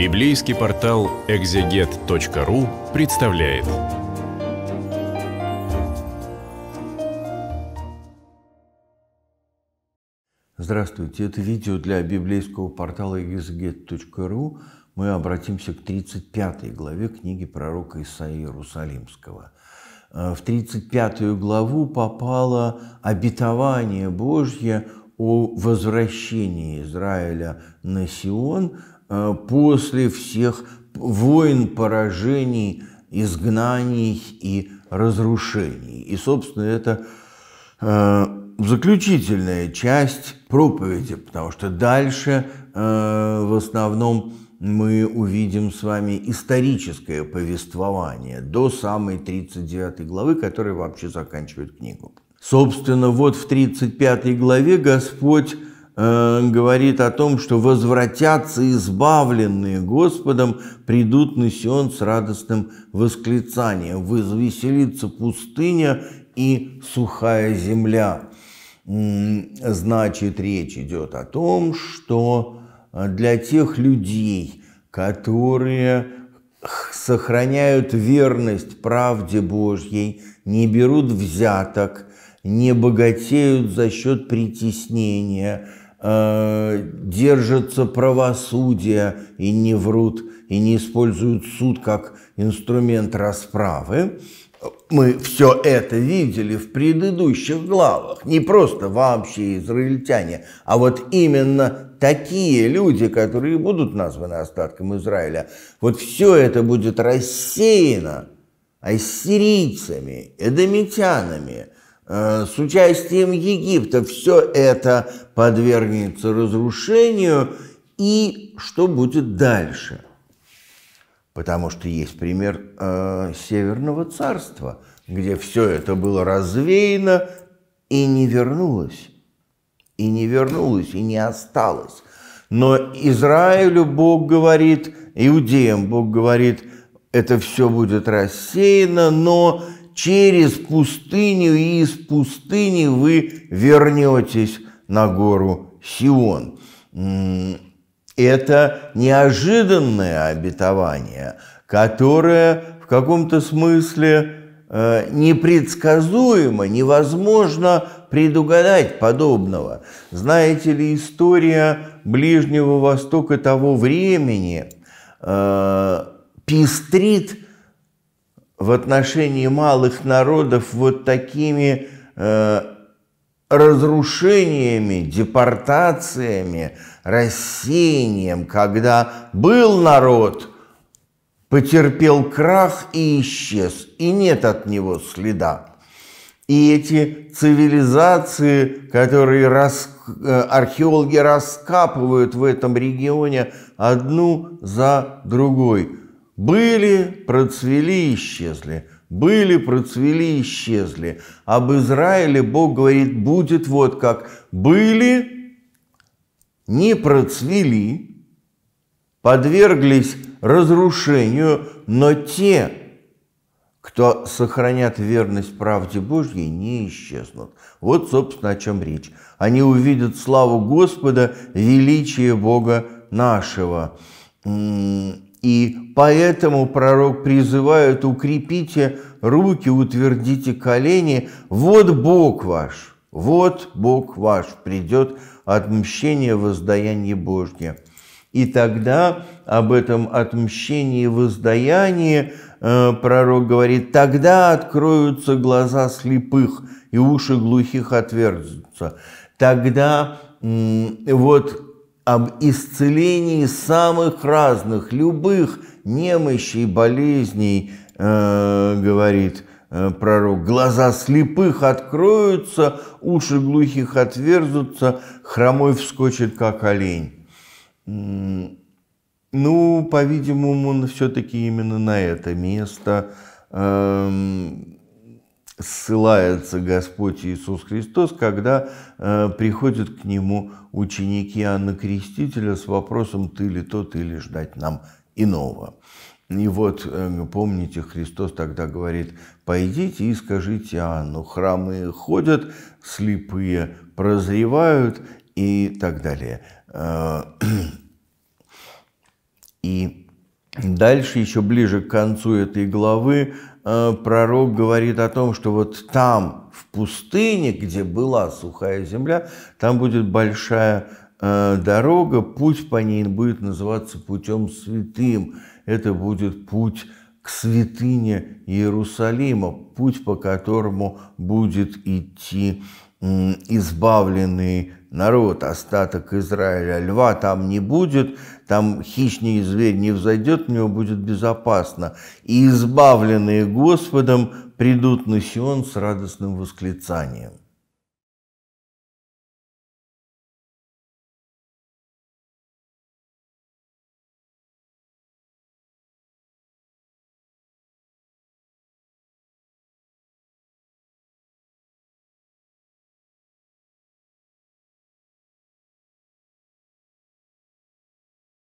Библейский портал экзегет.ру представляет. Здравствуйте, это видео для библейского портала экзегет.ру. Мы обратимся к 35 главе книги пророка Исаии Иерусалимского. Э, в 35 главу попало обетование Божье о возвращении Израиля на Сион, Э, после всех войн, поражений, изгнаний и разрушений. И, собственно, это э, заключительная часть проповеди, потому что дальше э, в основном мы увидим с вами историческое повествование до самой 39 главы, которая вообще заканчивает книгу. Собственно, вот в 35 главе Господь Э, говорит о том, что возвратятся избавленные Господом, придут на Сион с радостным восклицанием, возвеселится пустыня и сухая земля. Значит, речь идет о том, что э, для тех людей, которые сохраняют верность правде Божьей, не берут взяток, не богатеют за счет притеснения, э, держатся правосудия и не врут, и не используют суд как инструмент расправы. Мы все это видели в предыдущих главах. Не просто вообще израильтяне, а вот именно такие люди, которые будут названы остатком Израиля. Вот все это будет рассеяно ассирийцами, эдомитянами – Э, с участием Египта все это подвергнется разрушению, и что будет дальше? Потому что есть пример э, Северного царства, где все это было развеяно и не вернулось, и не вернулось, и не осталось. Но Израилю Бог говорит, иудеям Бог говорит, это все будет рассеяно, но через пустыню и из пустыни вы вернетесь на гору Сион. Это неожиданное обетование, которое в каком-то смысле э, непредсказуемо, невозможно предугадать подобного. Знаете ли, история Ближнего Востока того времени э, пестрит в отношении малых народов вот такими э, разрушениями, депортациями, рассеянием, когда был народ, потерпел крах и исчез, и нет от него следа. И эти цивилизации, которые рас... Э, археологи раскапывают в этом регионе одну за другой – были, процвели, исчезли. Были, процвели, исчезли. Об Израиле Бог говорит, будет вот как. Были, не процвели, подверглись разрушению, но те, кто сохранят верность правде Божьей, не исчезнут. Вот, собственно, о чем речь. Они увидят славу Господа, величие Бога нашего. И поэтому пророк призывает, укрепите руки, утвердите колени. Вот Бог ваш, вот Бог ваш, придет отмщение, воздаяние Божье. И тогда об этом отмщении и воздаянии э, пророк говорит, тогда откроются глаза слепых и уши глухих отверзутся. Тогда вот об исцелении самых разных, любых немощей, болезней, э, говорит э, пророк. Глаза слепых откроются, уши глухих отверзутся, хромой вскочит, как олень. Ну, по-видимому, он все-таки именно на это место э, ссылается Господь Иисус Христос, когда э, приходят к Нему ученики Анна Крестителя с вопросом «Ты ли тот, или ждать нам иного?». И вот, э, помните, Христос тогда говорит «Пойдите и скажите Анну, храмы ходят, слепые прозревают» и так далее. Э, и Дальше, еще ближе к концу этой главы, э, пророк говорит о том, что вот там, в пустыне, где была сухая земля, там будет большая э, дорога, путь по ней будет называться путем святым. Это будет путь к святыне Иерусалима, путь, по которому будет идти избавленный народ, остаток Израиля. Льва там не будет, там хищный зверь не взойдет, у него будет безопасно. И избавленные Господом придут на Сион с радостным восклицанием.